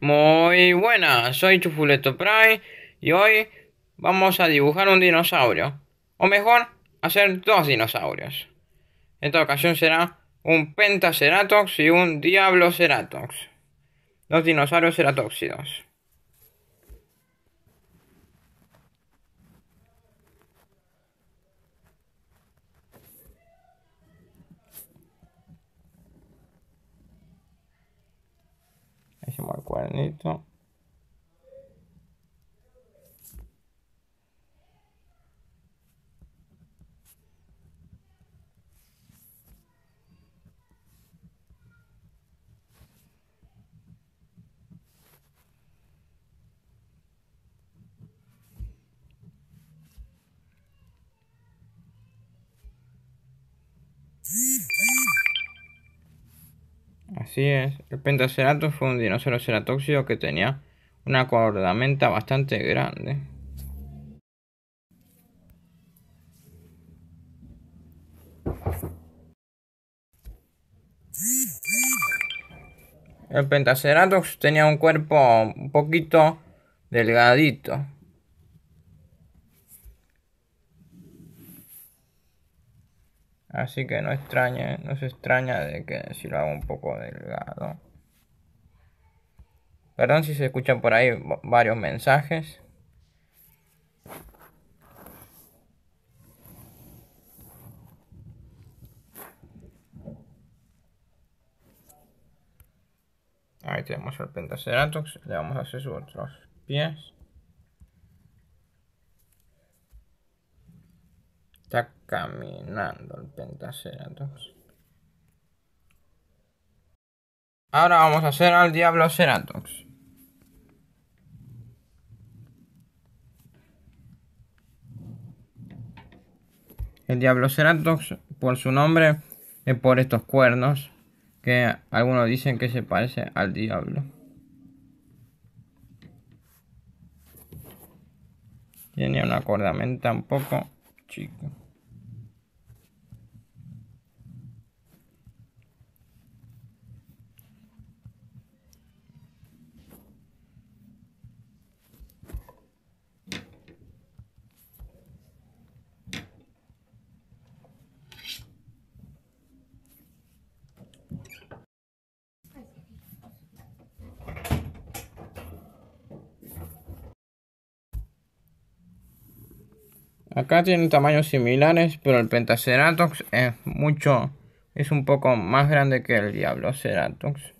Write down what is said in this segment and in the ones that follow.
Muy buenas, soy Chufuleto y hoy vamos a dibujar un dinosaurio. O mejor, hacer dos dinosaurios. En esta ocasión será un Pentaceratox y un Diabloceratox. Dos dinosaurios ceratóxidos. cuernito Así es, el Pentaceratops fue un dinosaurio ceratóxido que tenía una cordamenta bastante grande. El Pentaceratops tenía un cuerpo un poquito delgadito, Así que no extrañe, no se extraña de que si lo hago un poco delgado. Perdón si se escuchan por ahí varios mensajes. Ahí tenemos el Pentaceratops. Le vamos a hacer sus otros pies. Está caminando el Pentaceratops. Ahora vamos a hacer al Diablo Ceratox. El Diablo Ceratox por su nombre, es por estos cuernos que algunos dicen que se parece al diablo. Tiene una cordamenta un poco chico Acá tienen tamaños similares, pero el Pentaceratops es mucho, es un poco más grande que el Diablo Ceratops.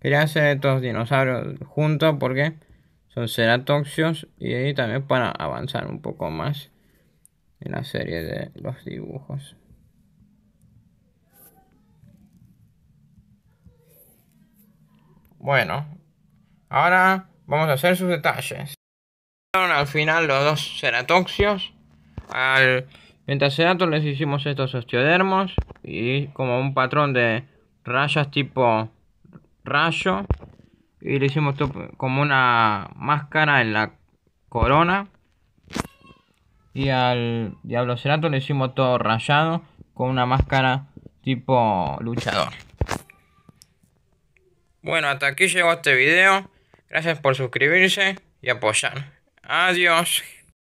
Quería hacer estos dinosaurios juntos porque son ceratoxios y también para avanzar un poco más en la serie de los dibujos. Bueno, ahora vamos a hacer sus detalles. Al final los dos ceratoxios. Al pentacerato les hicimos estos osteodermos y como un patrón de rayas tipo rayo. Y le hicimos como una máscara en la corona. Y al diablo Diablocerato le hicimos todo rayado con una máscara tipo luchador. Bueno, hasta aquí llegó este video. Gracias por suscribirse y apoyar. Adiós.